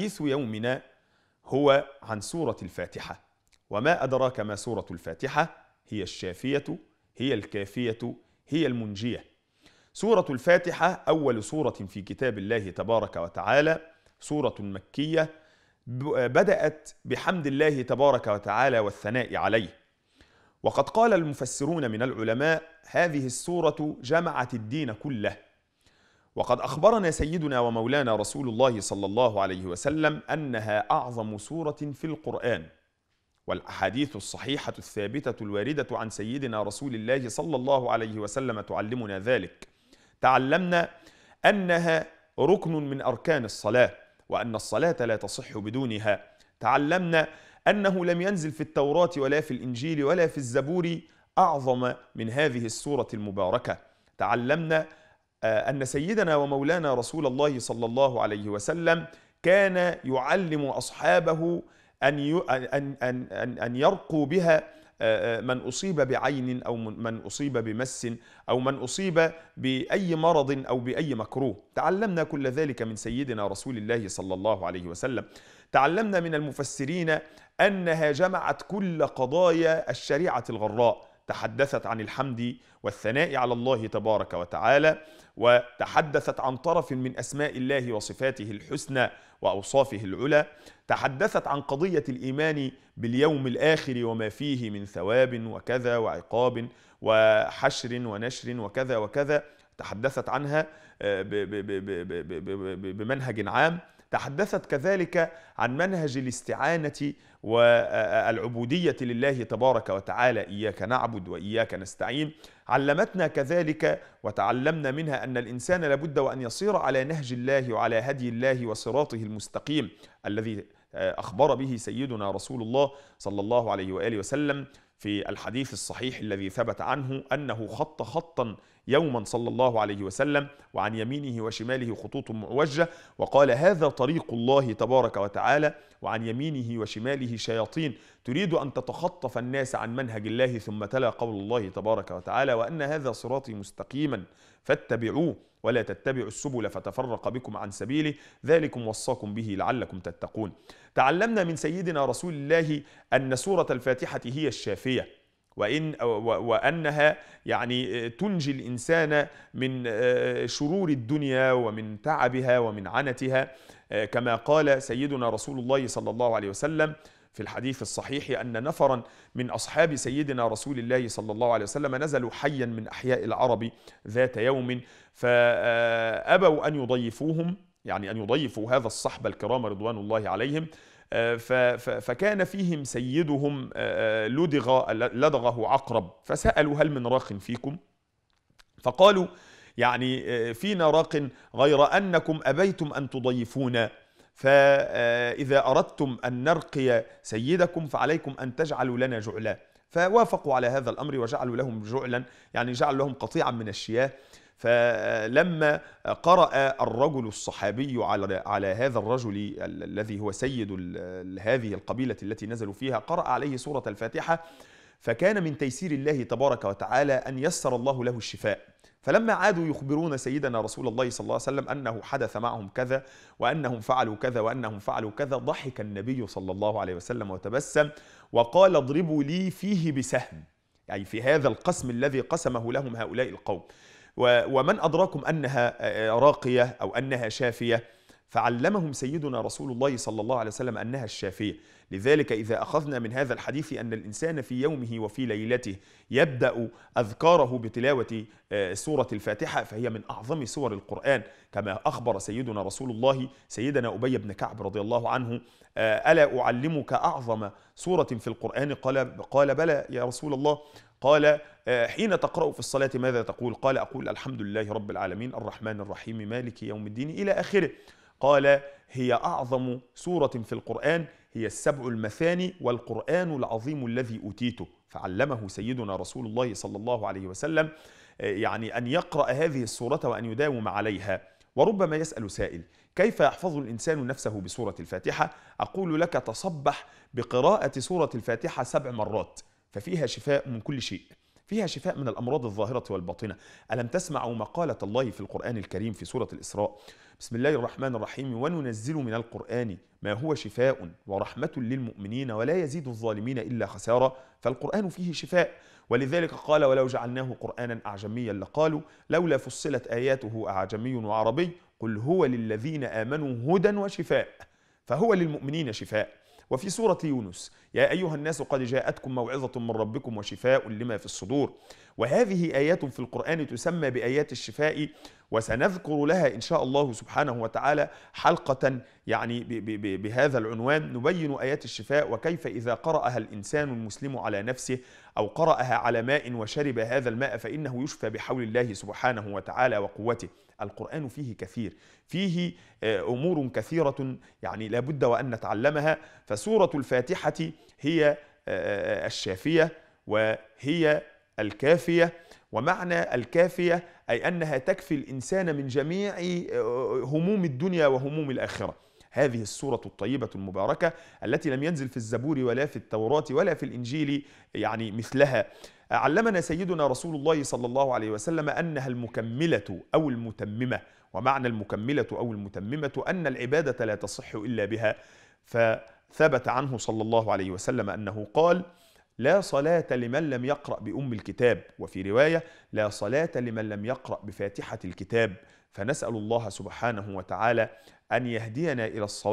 حديث يومنا هو عن سورة الفاتحة وما أدراك ما سورة الفاتحة هي الشافية هي الكافية هي المنجية سورة الفاتحة أول سورة في كتاب الله تبارك وتعالى سورة مكية بدأت بحمد الله تبارك وتعالى والثناء عليه وقد قال المفسرون من العلماء هذه السورة جمعت الدين كله وقد أخبرنا سيدنا ومولانا رسول الله صلى الله عليه وسلم أنها أعظم سورة في القرآن والأحاديث الصحيحة الثابتة الواردة عن سيدنا رسول الله صلى الله عليه وسلم تعلمنا ذلك تعلمنا أنها ركن من أركان الصلاة وأن الصلاة لا تصح بدونها تعلمنا أنه لم ينزل في التوراة ولا في الإنجيل ولا في الزبور أعظم من هذه السورة المباركة تعلمنا آه، أن سيدنا ومولانا رسول الله صلى الله عليه وسلم كان يعلم أصحابه أن أن أن أن يرقوا بها آه، آه، من أصيب بعين أو من أصيب بمس أو من أصيب بأي مرض أو بأي مكروه تعلمنا كل ذلك من سيدنا رسول الله صلى الله عليه وسلم تعلمنا من المفسرين أنها جمعت كل قضايا الشريعة الغراء تحدثت عن الحمد والثناء على الله تبارك وتعالى وتحدثت عن طرف من أسماء الله وصفاته الحسنى وأوصافه العلى تحدثت عن قضية الإيمان باليوم الآخر وما فيه من ثواب وكذا وعقاب وحشر ونشر وكذا وكذا تحدثت عنها آه، بمنهج عام تحدثت كذلك عن منهج الاستعانة والعبودية لله تبارك وتعالى إياك نعبد وإياك نستعين علمتنا كذلك وتعلمنا منها أن الإنسان لابد وأن يصير على نهج الله وعلى هدي الله وصراطه المستقيم الذي أخبر به سيدنا رسول الله صلى الله عليه وآله وسلم في الحديث الصحيح الذي ثبت عنه أنه خط خطا يوما صلى الله عليه وسلم وعن يمينه وشماله خطوط معوجة وقال هذا طريق الله تبارك وتعالى وعن يمينه وشماله شياطين تريد أن تتخطف الناس عن منهج الله ثم تلا قول الله تبارك وتعالى وأن هذا صراطي مستقيما فاتبعوه ولا تتبعوا السبل فتفرق بكم عن سبيله ذلكم وصاكم به لعلكم تتقون تعلمنا من سيدنا رسول الله أن سورة الفاتحة هي الشافية وإن وأنها يعني تنجي الإنسان من آه، شرور الدنيا ومن تعبها ومن عنتها آه، كما قال سيدنا رسول الله صلى الله عليه وسلم في الحديث الصحيح أن نفرا من أصحاب سيدنا رسول الله صلى الله عليه وسلم نزلوا حيا من أحياء العرب ذات يوم فأبوا أن يضيفوهم يعني أن يضيفوا هذا الصحب الكرام رضوان الله عليهم فكان فيهم سيدهم لدغ لدغه عقرب فسألوا هل من راق فيكم فقالوا يعني فينا راق غير أنكم أبيتم أن تضيفونا فإذا أردتم أن نرقي سيدكم فعليكم أن تجعلوا لنا جعلا فوافقوا على هذا الأمر وجعلوا لهم جعلا يعني جعلوا لهم قطيعا من الشياه فلما قرأ الرجل الصحابي على على هذا الرجل الذي هو سيد هذه القبيلة التي نزلوا فيها قرأ عليه سورة الفاتحة فكان من تيسير الله تبارك وتعالى أن يسر الله له الشفاء فلما عادوا يخبرون سيدنا رسول الله صلى الله عليه وسلم أنه حدث معهم كذا وأنهم فعلوا كذا وأنهم فعلوا كذا ضحك النبي صلى الله عليه وسلم وتبسم وقال اضربوا لي فيه بسهم يعني في هذا القسم الذي قسمه لهم هؤلاء القوم ومن أدراكم أنها آه، آه، راقية أو أنها شافية فعلمهم سيدنا رسول الله صلى الله عليه وسلم أنها الشافية لذلك إذا أخذنا من هذا الحديث أن الإنسان في يومه وفي ليلته يبدأ أذكاره بتلاوة آه، سورة الفاتحة فهي من أعظم سور القرآن كما أخبر سيدنا رسول الله سيدنا أبي بن كعب رضي الله عنه آه، ألا أعلمك أعظم سورة في القرآن قال, قال بلى يا رسول الله قال آه، حين تقرأ في الصلاة ماذا تقول قال أقول الحمد لله رب العالمين الرحمن الرحيم مالك يوم الدين إلى آخره قال هي أعظم سورة في القرآن هي السبع المثاني والقرآن العظيم الذي أوتيته فعلمه سيدنا رسول الله صلى الله عليه وسلم آه، يعني أن يقرأ هذه السورة وأن يداوم عليها وربما يسأل سائل كيف يحفظ الإنسان نفسه بسورة الفاتحة؟ أقول لك تصبح بقراءة سورة الفاتحة سبع مرات ففيها شفاء من كل شيء فيها شفاء من الأمراض الظاهرة والباطنة ألم تسمعوا مقالة الله في القرآن الكريم في سورة الإسراء بسم الله الرحمن الرحيم وننزل من القرآن ما هو شفاء ورحمة للمؤمنين ولا يزيد الظالمين إلا خسارة فالقرآن فيه شفاء ولذلك قال ولو جعلناه قرآنا أعجميا لقالوا لولا فصلت آياته أعجمي وعربي قل هو للذين آمنوا هدى وشفاء فهو للمؤمنين شفاء وفي سورة يونس يا أيها الناس قد جاءتكم موعظة من ربكم وشفاء لما في الصدور وهذه آيات في القرآن تسمى بآيات الشفاء وسنذكر لها إن شاء الله سبحانه وتعالى حلقة يعني بهذا العنوان نبين آيات الشفاء وكيف إذا قرأها الإنسان المسلم على نفسه أو قرأها على ماء وشرب هذا الماء فإنه يشفى بحول الله سبحانه وتعالى وقوته القرآن فيه كثير فيه آه، أمور كثيرة يعني لابد وأن نتعلمها فسورة الفاتحة هي آه، آه، الشافية وهي الكافية ومعنى الكافية أي أنها تكفي الإنسان من جميع آه، هموم الدنيا وهموم الآخرة هذه السورة الطيبة المباركة التي لم ينزل في الزبور ولا في التوراة ولا في الإنجيل يعني مثلها علمنا سيدنا رسول الله صلى الله عليه وسلم أنها المكملة أو المتممة ومعنى المكملة أو المتممة أن العبادة لا تصح إلا بها فثبت عنه صلى الله عليه وسلم أنه قال لا صلاة لمن لم يقرأ بأم الكتاب وفي رواية لا صلاة لمن لم يقرأ بفاتحة الكتاب فنسأل الله سبحانه وتعالى أن يهدينا إلى الصواب